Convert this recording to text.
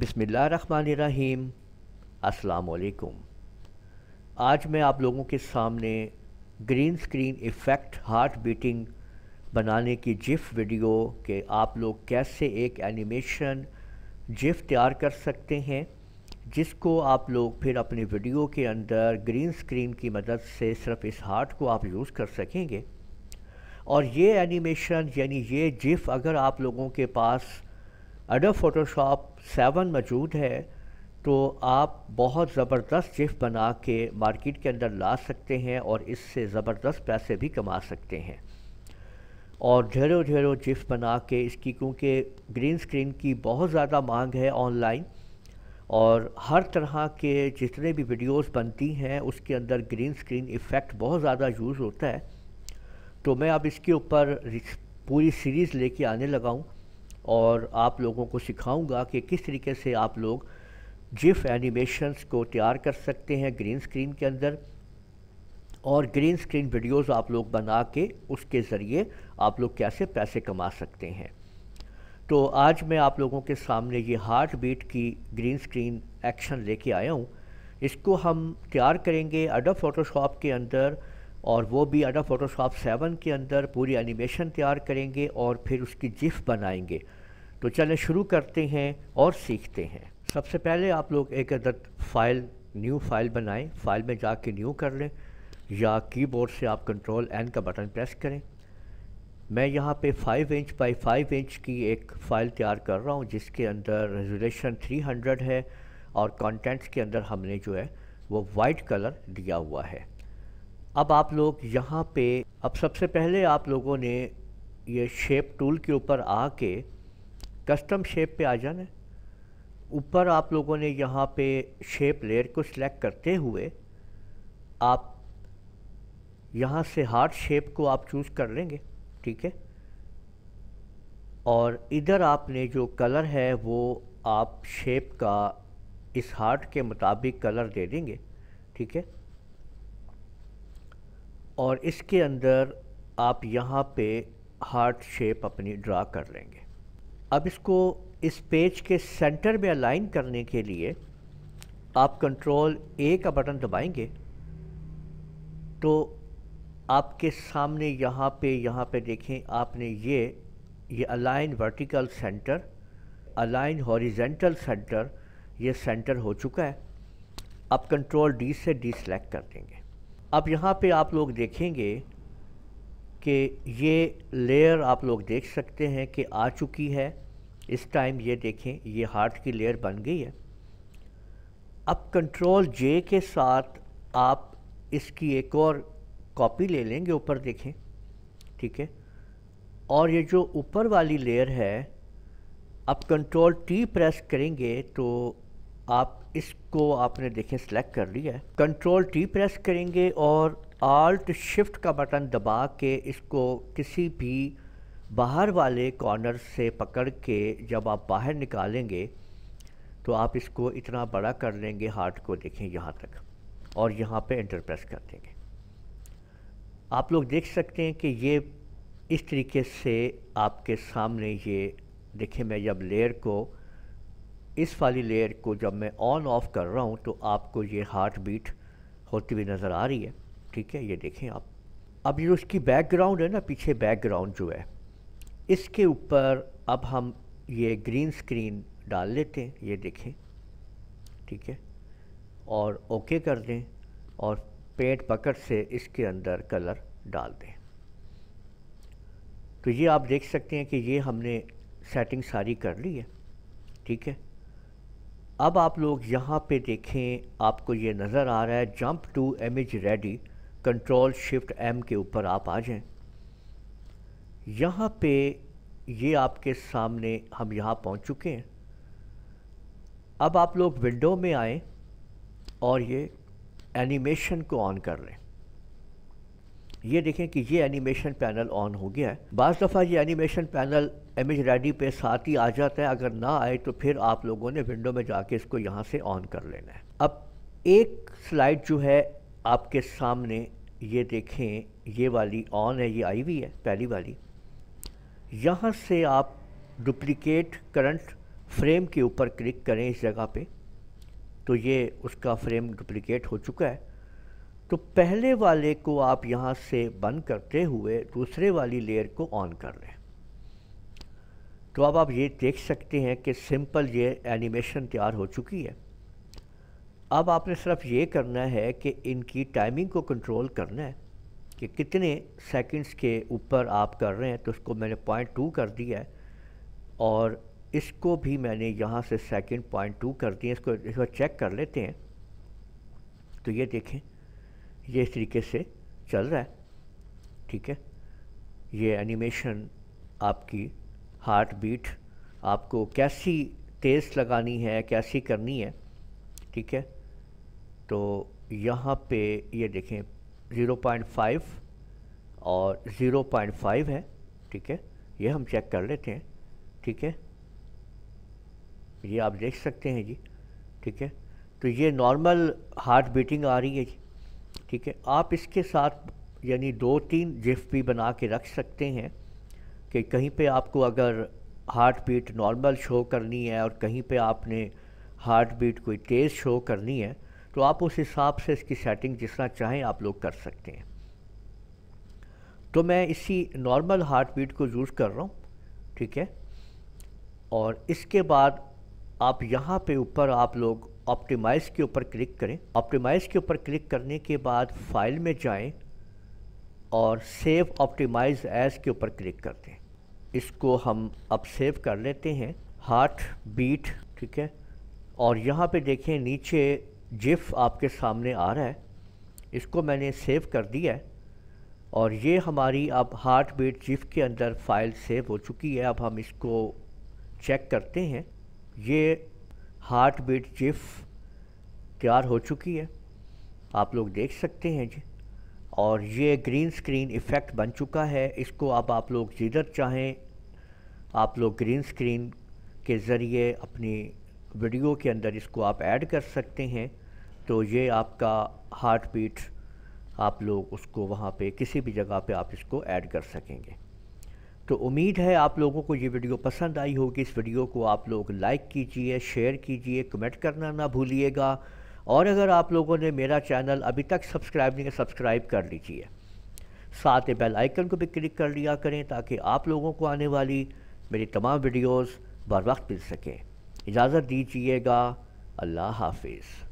बिसमीम् असलकुम आज मैं आप लोगों के सामने green screen effect heart beating बनाने की जिफ वीडियो के आप लोग कैसे एक एनिमेशन जिफ तैयार कर सकते हैं जिसको आप लोग फिर अपने वीडियो के अंदर ग्रीन स्क्रीन की मदद से सिर्फ इस हार्ट को आप यूज़ कर सकेंगे और ये एनिमेशन यानी ये जिफ अगर आप लोगों के पास अडब फ़ोटोशॉप सेवन मौजूद है तो आप बहुत ज़बरदस्त जिफ बना के मार्केट के अंदर ला सकते हैं और इससे ज़बरदस्त पैसे भी कमा सकते हैं और ढेरों ढेरों जिफ बना के इसकी क्योंकि ग्रीन स्क्रीन की बहुत ज़्यादा मांग है ऑनलाइन और हर तरह के जितने भी वीडियोस बनती हैं उसके अंदर ग्रीन स्क्रीन इफ़ेक्ट बहुत ज़्यादा यूज़ होता है तो मैं अब इसके ऊपर पूरी सीरीज़ लेके आने लगा हूँ और आप लोगों को सिखाऊंगा कि किस तरीके से आप लोग जिफ एनिमेशंस को तैयार कर सकते हैं ग्रीन स्क्रीन के अंदर और ग्रीन स्क्रीन वीडियोस आप लोग बना के उसके ज़रिए आप लोग कैसे पैसे कमा सकते हैं तो आज मैं आप लोगों के सामने ये हार्ट बीट की ग्रीन स्क्रीन एक्शन लेके आया हूँ इसको हम तैयार करेंगे अडा फ़ोटोशॉप के अंदर और वो भी अडा फ़ोटोशॉप सेवन के अंदर पूरी एनिमेशन तैयार करेंगे और फिर उसकी जिफ बनाएंगे तो चले शुरू करते हैं और सीखते हैं सबसे पहले आप लोग एक अदद फाइल न्यू फाइल बनाएं फाइल में जाके न्यू कर लें या कीबोर्ड से आप कंट्रोल एन का बटन प्रेस करें मैं यहाँ पे 5 इंच बाई 5 इंच की एक फ़ाइल तैयार कर रहा हूँ जिसके अंदर रेजोलेशन 300 है और कंटेंट्स के अंदर हमने जो है वो वाइट कलर दिया हुआ है अब आप लोग यहाँ पे अब सबसे पहले आप लोगों ने ये शेप टूल के ऊपर आके कस्टम शेप पे आ जाना है ऊपर आप लोगों ने यहाँ पे शेप लेयर को सिलेक्ट करते हुए आप यहाँ से हार्ट शेप को आप चूज़ कर लेंगे ठीक है और इधर आपने जो कलर है वो आप शेप का इस हार्ट के मुताबिक कलर दे देंगे ठीक है और इसके अंदर आप यहाँ पे हार्ट शेप अपनी ड्रा कर लेंगे अब इसको इस पेज के सेंटर में अलाइन करने के लिए आप कंट्रोल ए का बटन दबाएंगे तो आपके सामने यहाँ पे यहाँ पे देखें आपने ये ये align vertical centre align horizontal centre ये सेंटर हो चुका है आप कंट्रोल डी से डी सेलेक्ट कर देंगे अब यहाँ पे आप लोग देखेंगे कि ये लेयर आप लोग देख सकते हैं कि आ चुकी है इस टाइम ये देखें ये हार्ट की लेयर बन गई है अब कंट्रोल जे के साथ आप इसकी एक और कॉपी ले लेंगे ऊपर देखें ठीक है और ये जो ऊपर वाली लेयर है आप कंट्रोल टी प्रेस करेंगे तो आप इसको आपने देखें सेलेक्ट कर लिया है कंट्रोल टी प्रेस करेंगे और आल्ट शिफ्ट का बटन दबा के इसको किसी भी बाहर वाले कॉर्नर से पकड़ के जब आप बाहर निकालेंगे तो आप इसको इतना बड़ा कर लेंगे हार्ट को देखें यहाँ तक और यहाँ पे इंटर प्रेस कर देंगे आप लोग देख सकते हैं कि ये इस तरीके से आपके सामने ये देखें मैं जब लेयर को इस वाली लेयर को जब मैं ऑन ऑफ कर रहा हूँ तो आपको ये हार्ट बीट होती हुई नज़र आ रही है ठीक है ये देखें आप अब ये उसकी बैकग्राउंड है ना पीछे बैकग्राउंड जो है इसके ऊपर अब हम ये ग्रीन स्क्रीन डाल लेते हैं ये देखें ठीक है और ओके कर दें और पेंट पकड़ से इसके अंदर कलर डाल दें तो ये आप देख सकते हैं कि ये हमने सेटिंग सारी कर ली है ठीक है अब आप लोग यहाँ पे देखें आपको ये नज़र आ रहा है jump to image ready control shift M के ऊपर आप आ जाएं यहाँ पे ये आपके सामने हम यहाँ पहुँच चुके हैं अब आप लोग विंडो में आए और ये एनिमेशन को ऑन कर लें ये देखें कि ये एनिमेशन पैनल ऑन हो गया है बज़ दफ़ा ये एनिमेशन पैनल इमेज रेडी पे साथ ही आ जाता है अगर ना आए तो फिर आप लोगों ने विंडो में जाके इसको यहाँ से ऑन कर लेना है अब एक स्लाइड जो है आपके सामने ये देखें ये वाली ऑन है ये आई हुई है पहली वाली यहाँ से आप डुप्लीकेट करंट फ्रेम के ऊपर क्लिक करें इस जगह पे तो ये उसका फ्रेम डुप्लीकेट हो चुका है तो पहले वाले को आप यहाँ से बंद करते हुए दूसरे वाली लेयर को ऑन कर लें तो अब आप ये देख सकते हैं कि सिंपल ये एनिमेशन तैयार हो चुकी है अब आपने सिर्फ ये करना है कि इनकी टाइमिंग को कंट्रोल करना है कि कितने सेकंड्स के ऊपर आप कर रहे हैं तो उसको मैंने पॉइंट टू कर दिया है और इसको भी मैंने यहाँ से सेकंड पॉइंट टू कर दिया इसको इसको चेक कर लेते हैं तो ये देखें ये इस तरीके से चल रहा है ठीक है ये एनिमेशन आपकी हार्ट बीट आपको कैसी तेज़ लगानी है कैसी करनी है ठीक है तो यहाँ पे ये देखें 0.5 और 0.5 है ठीक है ये हम चेक कर लेते हैं ठीक है ये आप देख सकते हैं जी ठीक है तो ये नॉर्मल हार्ट बीटिंग आ रही है जी ठीक है आप इसके साथ यानी दो तीन जिफ भी बना के रख सकते हैं कि कहीं पे आपको अगर हार्ट बीट नॉर्मल शो करनी है और कहीं पे आपने हार्ट बीट कोई तेज़ शो करनी है तो आप उस हिसाब से इसकी सेटिंग जिस तरह चाहें आप लोग कर सकते हैं तो मैं इसी नॉर्मल हार्ट बीट को यूज़ कर रहा हूँ ठीक है और इसके बाद आप यहाँ पे ऊपर आप लोग ऑप्टिमाइज़ के ऊपर क्लिक करें ऑप्टिमाइज़ के ऊपर क्लिक करने के बाद फाइल में जाएं और सेव ऑप्टिमाइज़ एज के ऊपर क्लिक कर दें इसको हम अब सेव कर लेते हैं हार्ट बीट ठीक है और यहाँ पे देखें नीचे जिफ आपके सामने आ रहा है इसको मैंने सेव कर दिया है और ये हमारी अब हार्ट बीट जिफ के अंदर फाइल सेव हो चुकी है अब हम इसको चेक करते हैं ये हार्ट बीट जिफ तैयार हो चुकी है आप लोग देख सकते हैं जी और ये ग्रीन स्क्रीन इफ़ेक्ट बन चुका है इसको अब आप लोग जिधर चाहें आप लोग ग्रीन स्क्रीन के ज़रिए अपनी वीडियो के अंदर इसको आप ऐड कर सकते हैं तो ये आपका हार्ट बीट आप लोग उसको वहाँ पे किसी भी जगह पे आप इसको ऐड कर सकेंगे तो उम्मीद है आप लोगों को ये वीडियो पसंद आई होगी इस वीडियो को आप लोग लाइक कीजिए शेयर कीजिए कमेंट करना ना भूलिएगा और अगर आप लोगों ने मेरा चैनल अभी तक सब्सक्राइब नहीं है सब्सक्राइब कर लीजिए साथ ही बेल आइकन को भी क्लिक कर लिया करें ताकि आप लोगों को आने वाली मेरी तमाम वीडियोस बर वक्त मिल सकें इजाज़त दीजिएगा अल्लाह हाफिज़